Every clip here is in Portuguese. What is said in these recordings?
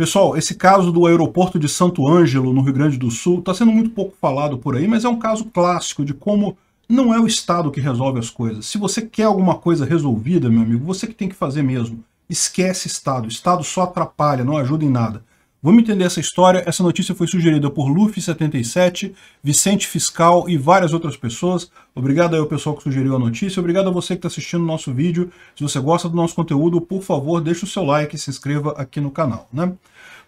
Pessoal, esse caso do aeroporto de Santo Ângelo, no Rio Grande do Sul, está sendo muito pouco falado por aí, mas é um caso clássico de como não é o Estado que resolve as coisas. Se você quer alguma coisa resolvida, meu amigo, você que tem que fazer mesmo. Esquece Estado. Estado só atrapalha, não ajuda em nada. Vamos entender essa história. Essa notícia foi sugerida por Luffy77, Vicente Fiscal e várias outras pessoas. Obrigado ao pessoal que sugeriu a notícia. Obrigado a você que está assistindo o nosso vídeo. Se você gosta do nosso conteúdo, por favor, deixe o seu like e se inscreva aqui no canal. Né?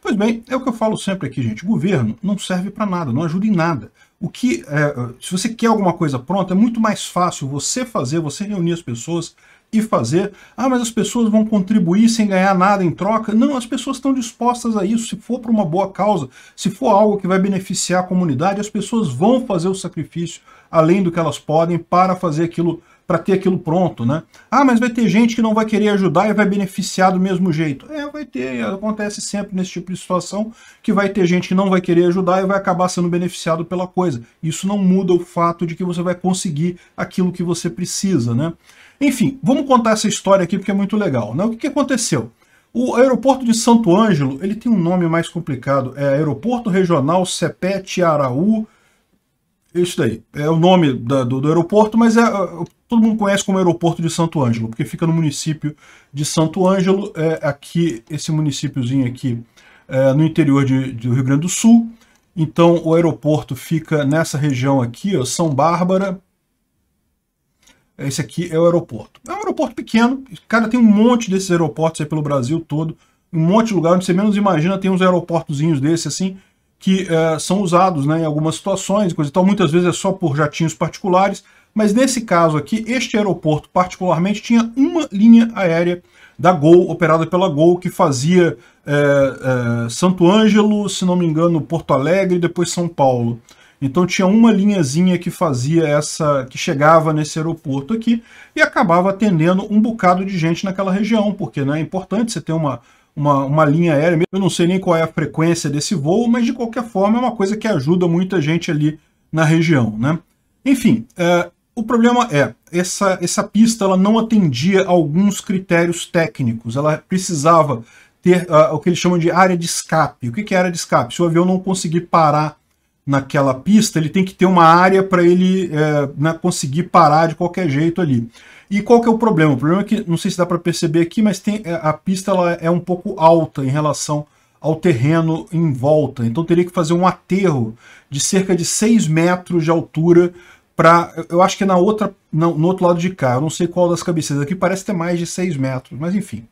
Pois bem, é o que eu falo sempre aqui, gente. Governo não serve para nada, não ajuda em nada. O que, é, se você quer alguma coisa pronta, é muito mais fácil você fazer, você reunir as pessoas, e fazer. Ah, mas as pessoas vão contribuir sem ganhar nada em troca. Não, as pessoas estão dispostas a isso. Se for para uma boa causa, se for algo que vai beneficiar a comunidade, as pessoas vão fazer o sacrifício além do que elas podem para fazer aquilo para ter aquilo pronto, né? Ah, mas vai ter gente que não vai querer ajudar e vai beneficiar do mesmo jeito. É, vai ter, acontece sempre nesse tipo de situação que vai ter gente que não vai querer ajudar e vai acabar sendo beneficiado pela coisa. Isso não muda o fato de que você vai conseguir aquilo que você precisa, né? Enfim, vamos contar essa história aqui porque é muito legal. Né? O que, que aconteceu? O aeroporto de Santo Ângelo, ele tem um nome mais complicado, é Aeroporto Regional Sepete Araú, isso daí, é o nome da, do, do, aeroporto, mas é, é todo mundo conhece como Aeroporto de Santo Ângelo, porque fica no município de Santo Ângelo, é, aqui, esse municípiozinho aqui, é, no interior de, do Rio Grande do Sul, então o aeroporto fica nessa região aqui, ó, São Bárbara, é, esse aqui é o aeroporto. É um aeroporto pequeno, cara, tem um monte desses aeroportos aí pelo Brasil todo, um monte de lugar onde você menos imagina, tem uns aeroportozinhos desses assim, que é, são usados né, em algumas situações, coisa e tal. Muitas vezes é só por jatinhos particulares, mas nesse caso aqui, este aeroporto particularmente tinha uma linha aérea da Gol, operada pela Gol, que fazia é, é, Santo Ângelo, se não me engano, Porto Alegre e depois São Paulo. Então tinha uma linhazinha que fazia essa, que chegava nesse aeroporto aqui e acabava atendendo um bocado de gente naquela região, porque né, é importante você ter uma, uma, uma linha aérea. Eu não sei nem qual é a frequência desse voo, mas de qualquer forma é uma coisa que ajuda muita gente ali na região. Né? Enfim, é, o problema é, essa, essa pista ela não atendia alguns critérios técnicos, ela precisava ter uh, o que eles chamam de área de escape. O que, que é área de escape? Se o avião não conseguir parar naquela pista, ele tem que ter uma área para ele é, né, conseguir parar de qualquer jeito ali. E qual que é o problema? O problema é que, não sei se dá para perceber aqui, mas tem, é, a pista ela é um pouco alta em relação ao terreno em volta. Então teria que fazer um aterro de cerca de 6 metros de altura para... Eu acho que é na outra, no outro lado de cá. Eu não sei qual das cabeceiras. Aqui parece ter mais de 6 metros, mas enfim.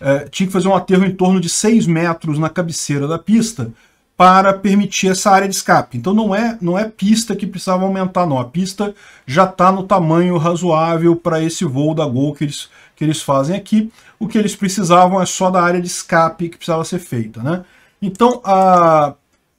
É, tinha que fazer um aterro em torno de 6 metros na cabeceira da pista para permitir essa área de escape. Então não é, não é pista que precisava aumentar, não. A pista já está no tamanho razoável para esse voo da Gol que eles, que eles fazem aqui. O que eles precisavam é só da área de escape que precisava ser feita. Né? Então, a,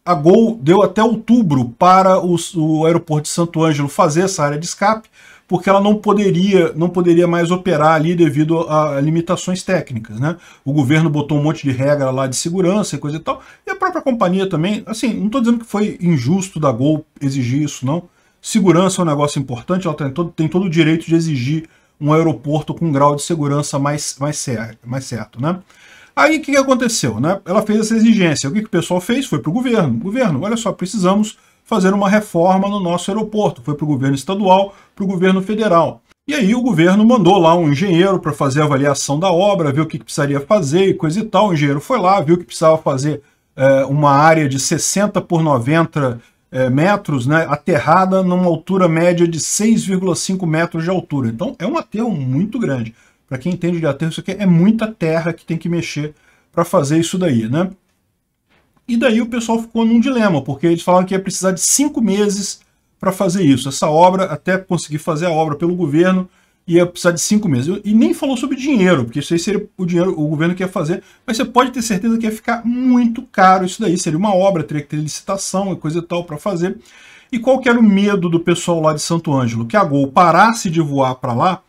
a Gol deu até outubro para o, o aeroporto de Santo Ângelo fazer essa área de escape, porque ela não poderia, não poderia mais operar ali devido a limitações técnicas. Né? O governo botou um monte de regra lá de segurança e coisa e tal, e a própria companhia também, assim, não estou dizendo que foi injusto da Gol exigir isso, não. Segurança é um negócio importante, ela tem todo, tem todo o direito de exigir um aeroporto com um grau de segurança mais, mais, certo, mais certo, né? Aí o que, que aconteceu? Né? Ela fez essa exigência. O que, que o pessoal fez? Foi para o governo. Governo, olha só, precisamos fazer uma reforma no nosso aeroporto. Foi para o governo estadual, para o governo federal. E aí o governo mandou lá um engenheiro para fazer a avaliação da obra, ver o que, que, precisaria fazer e coisa e tal. O engenheiro foi lá, viu que precisava fazer é, uma área de 60 por 90 é, metros, né, aterrada numa altura média de 6,5 metros de altura. Então é um aterro muito grande. Para quem entende de aterro, isso aqui é muita terra que tem que mexer para fazer isso daí, né? E daí o pessoal ficou num dilema, porque eles falaram que ia precisar de cinco meses para fazer isso. Essa obra, até conseguir fazer a obra pelo governo, ia precisar de cinco meses. E nem falou sobre dinheiro, porque isso aí seria o dinheiro, o governo que ia fazer, mas você pode ter certeza que ia ficar muito caro isso daí. Seria uma obra, teria que ter licitação e coisa e tal para fazer. E qual que era o medo do pessoal lá de Santo Ângelo? Que a ah, Gol parasse de voar para lá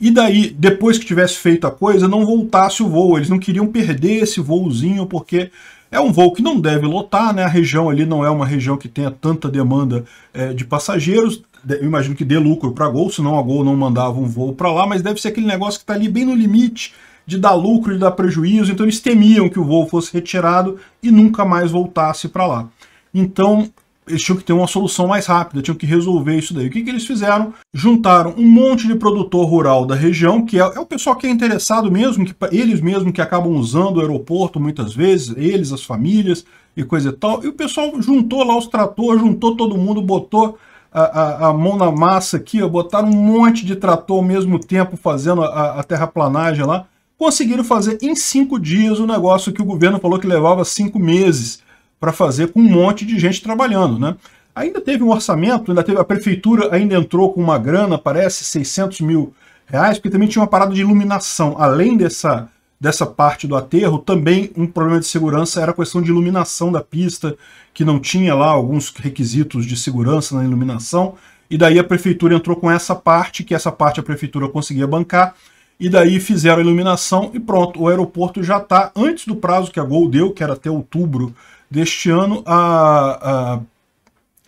e daí, depois que tivesse feito a coisa, não voltasse o voo. Eles não queriam perder esse voozinho, porque é um voo que não deve lotar, né? A região ali não é uma região que tenha tanta demanda é, de passageiros. Eu imagino que dê lucro para a Gol, senão a Gol não mandava um voo para lá, mas deve ser aquele negócio que está ali bem no limite de dar lucro, de dar prejuízo. Então eles temiam que o voo fosse retirado e nunca mais voltasse para lá. Então eles tinham que ter uma solução mais rápida, tinham que resolver isso daí. O que, que eles fizeram? Juntaram um monte de produtor rural da região, que é, é o pessoal que é interessado mesmo, que eles mesmo que acabam usando o aeroporto muitas vezes, eles, as famílias e coisa e tal. E o pessoal juntou lá os tratores, juntou todo mundo, botou a, a, a, mão na massa aqui, ó, botaram um monte de trator ao mesmo tempo fazendo a, a terraplanagem lá, conseguiram fazer em cinco dias o negócio que o governo falou que levava cinco meses para fazer com um monte de gente trabalhando, né? Ainda teve um orçamento, ainda teve, a prefeitura ainda entrou com uma grana, parece 600 mil reais, porque também tinha uma parada de iluminação. Além dessa, dessa parte do aterro, também um problema de segurança era a questão de iluminação da pista, que não tinha lá alguns requisitos de segurança na iluminação. E daí a prefeitura entrou com essa parte, que essa parte a prefeitura conseguia bancar, e daí fizeram a iluminação e pronto, o aeroporto já está antes do prazo que a Gol deu, que era até outubro deste ano, a, a,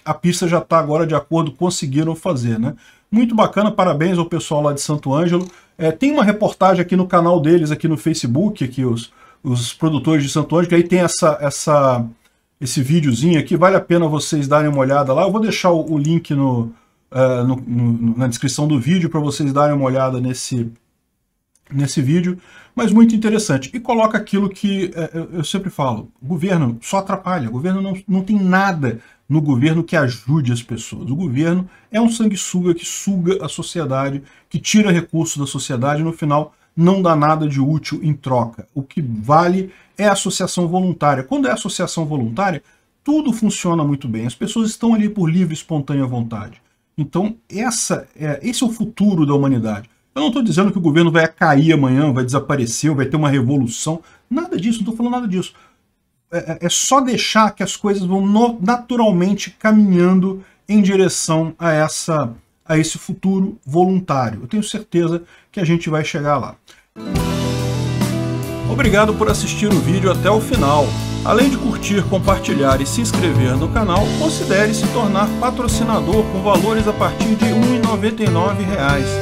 a pista já está agora de acordo, conseguiram fazer, né? Muito bacana, parabéns ao pessoal lá de Santo Ângelo. É, tem uma reportagem aqui no canal deles, aqui no Facebook, aqui os, os produtores de Santo Ângelo, aí tem essa, essa, esse videozinho aqui, vale a pena vocês darem uma olhada lá. Eu vou deixar o, o link no, uh, no, no, na descrição do vídeo para vocês darem uma olhada nesse, nesse vídeo, mas muito interessante. E coloca aquilo que é, eu sempre falo, o governo só atrapalha, o governo não, não tem nada no governo que ajude as pessoas. O governo é um sanguessuga que suga a sociedade, que tira recursos da sociedade e no final não dá nada de útil em troca. O que vale é a associação voluntária. Quando é associação voluntária, tudo funciona muito bem. As pessoas estão ali por livre e espontânea vontade. Então, essa é, esse é o futuro da humanidade. Eu não estou dizendo que o governo vai cair amanhã, vai desaparecer, vai ter uma revolução. Nada disso, não estou falando nada disso. É, é, é, só deixar que as coisas vão no, naturalmente caminhando em direção a, essa, a esse futuro voluntário. Eu tenho certeza que a gente vai chegar lá. Obrigado por assistir o vídeo até o final. Além de curtir, compartilhar e se inscrever no canal, considere se tornar patrocinador com valores a partir de R$ 1,99